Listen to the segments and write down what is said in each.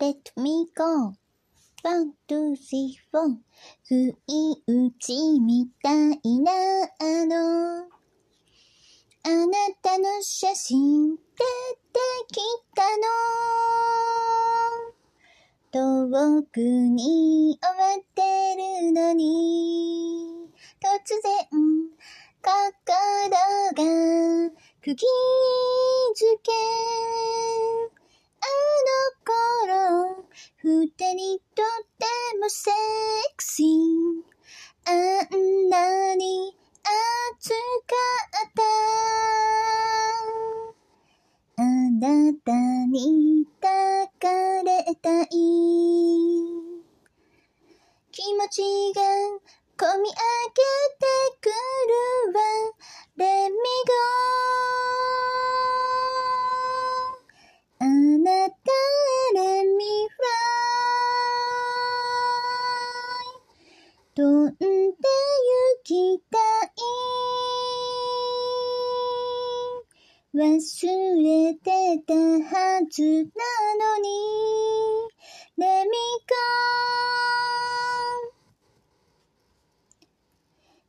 let me go. ワン、ツー、スリー、フォン。不意打ちみたいな、あの、あなたの写真出てきたの。遠くに終わってるのに、突然、心が釘付け二人とってもセクシー。あんなに熱かった。あなたに抱かれたい。気持ちが込み上げてくるわ。レミ t m んで行きたい。忘れてたはずなのに、レミ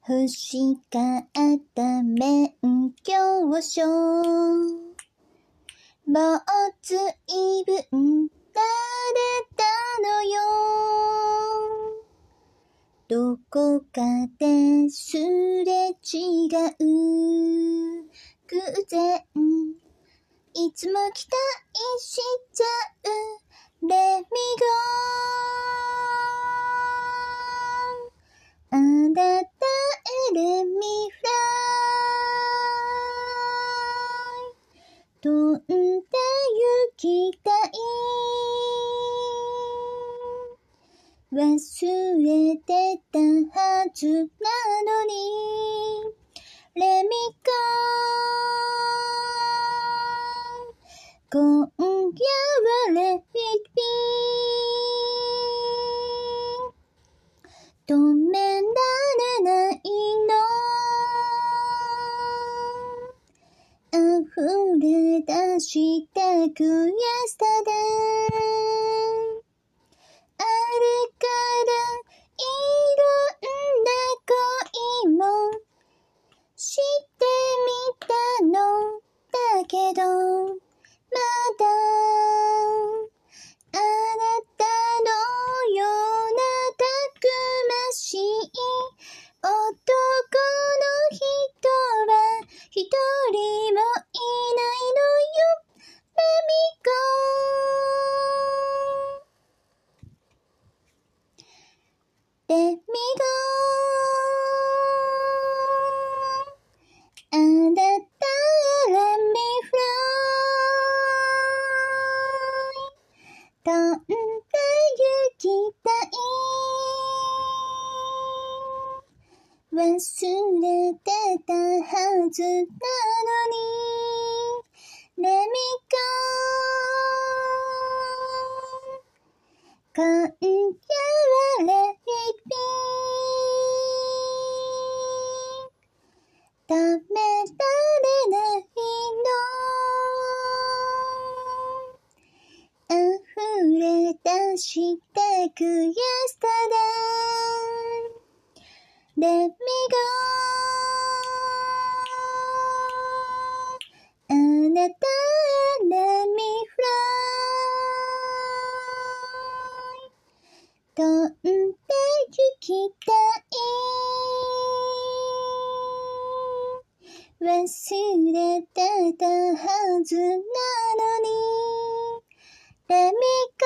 コン。欲しかった免許証。もうぶんどこかですれ違う偶然いつも期待しちゃうレミゴンあなた忘れてたはずなのに、レミコ今夜はレミピン。止められないの。溢れ出した悔けど忘れてたはずなのに、レミコン、今夜はレイピン、食べられないの溢れ出してくや e s で、聞きたい忘れてたはずなのにレミコ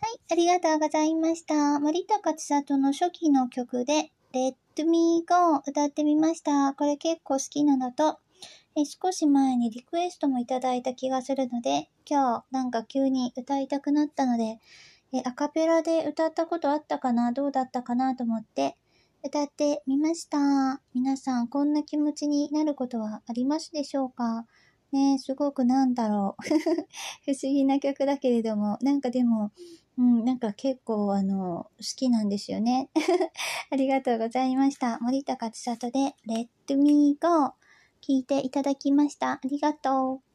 はい、ありがとうございました。森高千里の初期の曲で、レッドミーゴー歌ってみました。これ結構好きなのと、え少し前にリクエストもいただいた気がするので、今日なんか急に歌いたくなったので、えアカペラで歌ったことあったかなどうだったかなと思って歌ってみました。皆さんこんな気持ちになることはありますでしょうかねすごくなんだろう。不思議な曲だけれども、なんかでも、うん、なんか結構あの、好きなんですよね。ありがとうございました。森高千里で Let Me Go 聞いていただきました。ありがとう。